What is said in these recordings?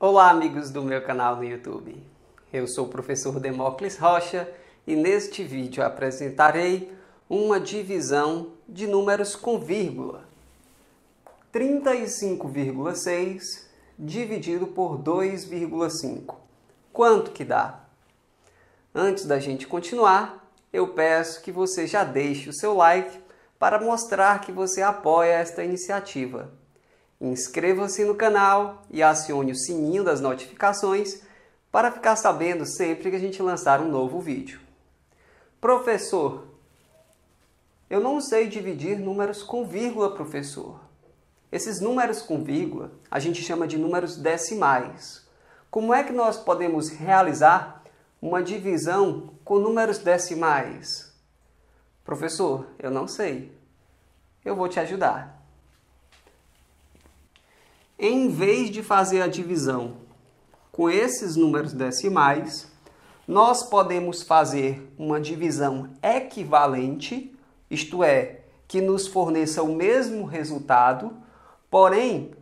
Olá, amigos do meu canal no YouTube. Eu sou o professor Demócles Rocha e neste vídeo apresentarei uma divisão de números com vírgula. 35,6 dividido por 2,5. Quanto que dá? Antes da gente continuar, eu peço que você já deixe o seu like para mostrar que você apoia esta iniciativa. Inscreva-se no canal e acione o sininho das notificações para ficar sabendo sempre que a gente lançar um novo vídeo. Professor, eu não sei dividir números com vírgula, professor. Esses números com vírgula a gente chama de números decimais. Como é que nós podemos realizar uma divisão com números decimais? Professor, eu não sei. Eu vou te ajudar em vez de fazer a divisão com esses números decimais, nós podemos fazer uma divisão equivalente, isto é, que nos forneça o mesmo resultado, porém,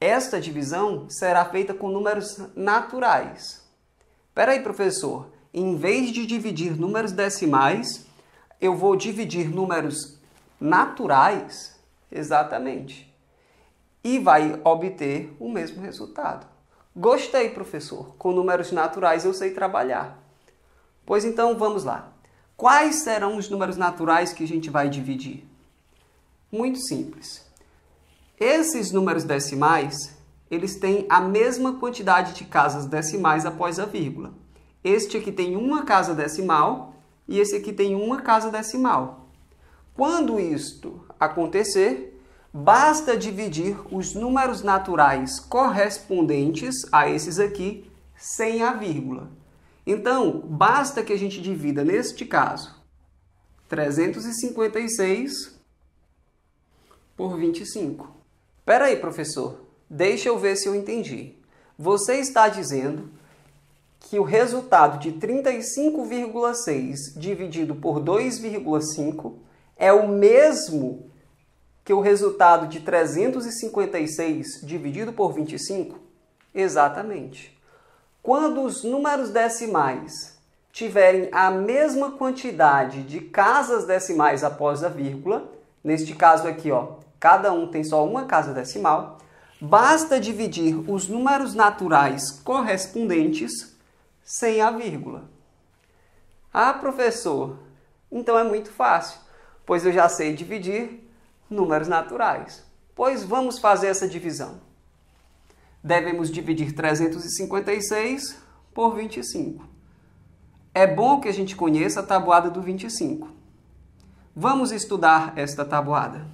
esta divisão será feita com números naturais. Espera aí, professor, em vez de dividir números decimais, eu vou dividir números naturais? Exatamente e vai obter o mesmo resultado. Gostei, professor. Com números naturais eu sei trabalhar. Pois então, vamos lá. Quais serão os números naturais que a gente vai dividir? Muito simples. Esses números decimais, eles têm a mesma quantidade de casas decimais após a vírgula. Este aqui tem uma casa decimal e esse aqui tem uma casa decimal. Quando isto acontecer, basta dividir os números naturais correspondentes a esses aqui sem a vírgula. Então, basta que a gente divida, neste caso, 356 por 25. Pera aí, professor. Deixa eu ver se eu entendi. Você está dizendo que o resultado de 35,6 dividido por 2,5 é o mesmo que o resultado de 356 dividido por 25? Exatamente. Quando os números decimais tiverem a mesma quantidade de casas decimais após a vírgula, neste caso aqui, ó, cada um tem só uma casa decimal, basta dividir os números naturais correspondentes sem a vírgula. Ah, professor, então é muito fácil, pois eu já sei dividir números naturais. Pois vamos fazer essa divisão. Devemos dividir 356 por 25. É bom que a gente conheça a tabuada do 25. Vamos estudar esta tabuada.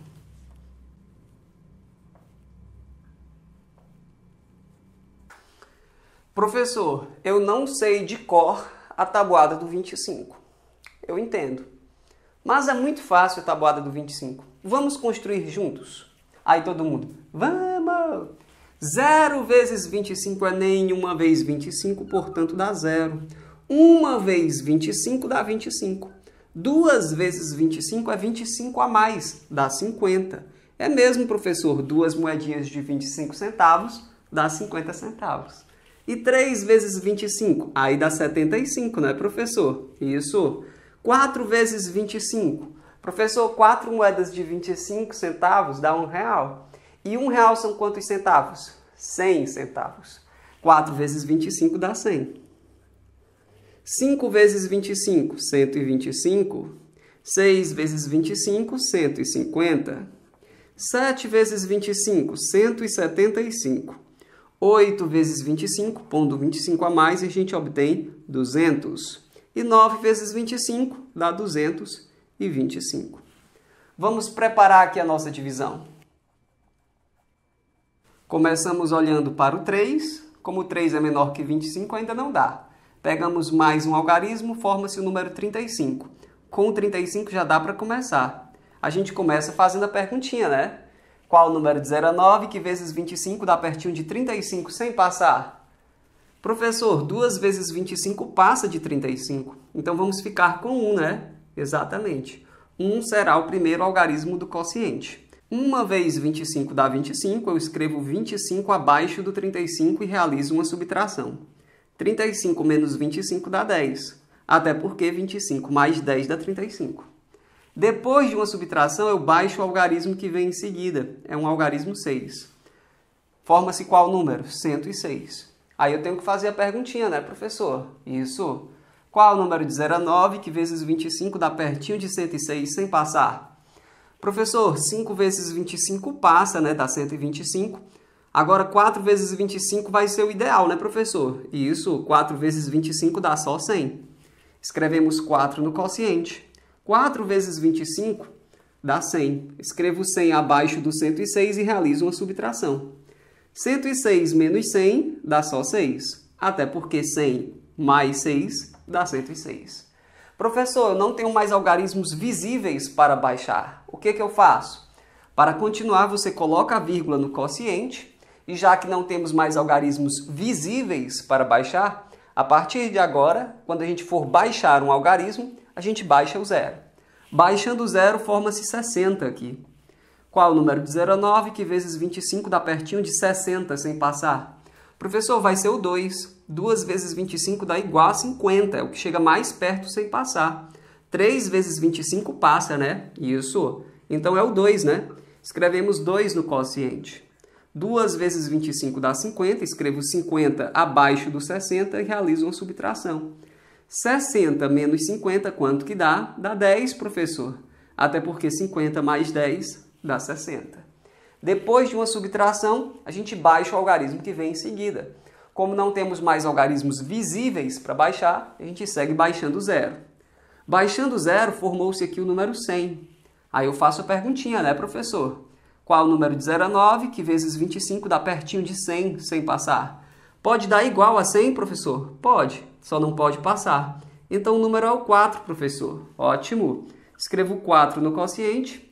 Professor, eu não sei de cor a tabuada do 25. Eu entendo. Mas é muito fácil a tabuada do 25. Vamos construir juntos. Aí todo mundo, vamos! 0 vezes 25 é nenhuma vez 25, portanto dá zero. 1 vez 25 dá 25. 2 vezes 25 é 25 a mais, dá 50. É mesmo, professor, duas moedinhas de 25 centavos dá 50 centavos. E 3 vezes 25, aí dá 75, não é, professor? Isso. 4 vezes 25. Professor, 4 moedas de 25 centavos dá um real. E um real são quantos centavos? 100 centavos. 4 vezes 25 dá 100. 5 vezes 25, 125. 6 vezes 25, 150. 7 vezes 25, 175. 8 vezes 25, pondo 25 a mais, a gente obtém 200. E 9 vezes 25 dá 225. Vamos preparar aqui a nossa divisão. Começamos olhando para o 3. Como 3 é menor que 25, ainda não dá. Pegamos mais um algarismo, forma-se o número 35. Com 35 já dá para começar. A gente começa fazendo a perguntinha, né? Qual o número de 0 a 9, que vezes 25 dá pertinho de 35 sem passar? Professor, 2 vezes 25 passa de 35. Então vamos ficar com 1, né? Exatamente. 1 será o primeiro algarismo do quociente. 1 vezes 25 dá 25, eu escrevo 25 abaixo do 35 e realizo uma subtração. 35 menos 25 dá 10, até porque 25 mais 10 dá 35. Depois de uma subtração, eu baixo o algarismo que vem em seguida, é um algarismo 6. Forma-se qual número? 106. 106. Aí eu tenho que fazer a perguntinha, né, professor? Isso. Qual é o número de 0 a 9 que vezes 25 dá pertinho de 106 sem passar? Professor, 5 vezes 25 passa, né, dá 125. Agora, 4 vezes 25 vai ser o ideal, né, professor? isso, 4 vezes 25 dá só 100. Escrevemos 4 no quociente. 4 vezes 25 dá 100. Escrevo 100 abaixo do 106 e realizo uma subtração. 106 menos 100 dá só 6. Até porque 100 mais 6 dá 106. Professor, eu não tenho mais algarismos visíveis para baixar. O que, é que eu faço? Para continuar, você coloca a vírgula no quociente. E já que não temos mais algarismos visíveis para baixar, a partir de agora, quando a gente for baixar um algarismo, a gente baixa o zero. Baixando o zero, forma-se 60 aqui. Qual o número de 0 que vezes 25 dá pertinho de 60 sem passar? Professor, vai ser o 2. 2 vezes 25 dá igual a 50, é o que chega mais perto sem passar. 3 vezes 25 passa, né? Isso. Então é o 2, né? Escrevemos 2 no quociente. 2 vezes 25 dá 50, escrevo 50 abaixo do 60 e realizo uma subtração. 60 menos 50, quanto que dá? Dá 10, professor. Até porque 50 mais 10 dá 60. Depois de uma subtração, a gente baixa o algarismo que vem em seguida. Como não temos mais algarismos visíveis para baixar, a gente segue baixando zero. Baixando zero, formou-se aqui o número 100. Aí eu faço a perguntinha, né, professor? Qual o número de 0 a 9, que vezes 25 dá pertinho de 100, sem passar? Pode dar igual a 100, professor? Pode, só não pode passar. Então o número é o 4, professor. Ótimo. Escrevo 4 no quociente,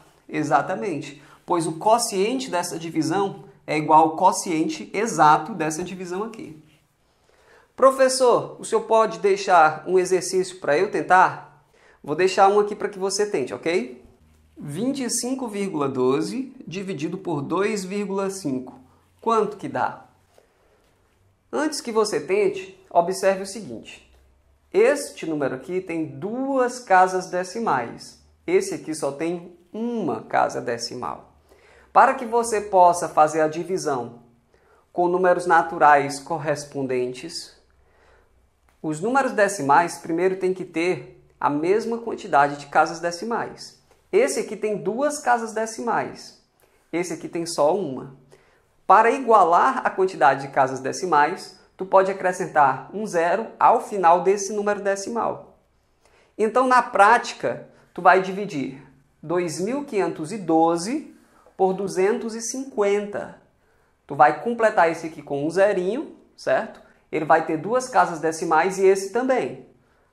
Exatamente, pois o quociente dessa divisão é igual ao quociente exato dessa divisão aqui. Professor, o senhor pode deixar um exercício para eu tentar? Vou deixar um aqui para que você tente, ok? 25,12 dividido por 2,5. Quanto que dá? Antes que você tente, observe o seguinte. Este número aqui tem duas casas decimais. Esse aqui só tem uma casa decimal. Para que você possa fazer a divisão com números naturais correspondentes, os números decimais primeiro tem que ter a mesma quantidade de casas decimais. Esse aqui tem duas casas decimais. Esse aqui tem só uma. Para igualar a quantidade de casas decimais, tu pode acrescentar um zero ao final desse número decimal. Então, na prática, tu vai dividir 2.512 por 250. Tu vai completar esse aqui com um zerinho, certo? Ele vai ter duas casas decimais e esse também.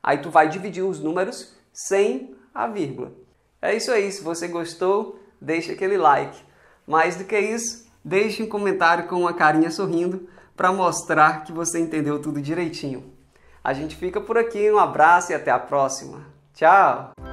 Aí tu vai dividir os números sem a vírgula. É isso aí, se você gostou, deixa aquele like. Mais do que isso, deixe um comentário com uma carinha sorrindo para mostrar que você entendeu tudo direitinho. A gente fica por aqui, um abraço e até a próxima. Tchau!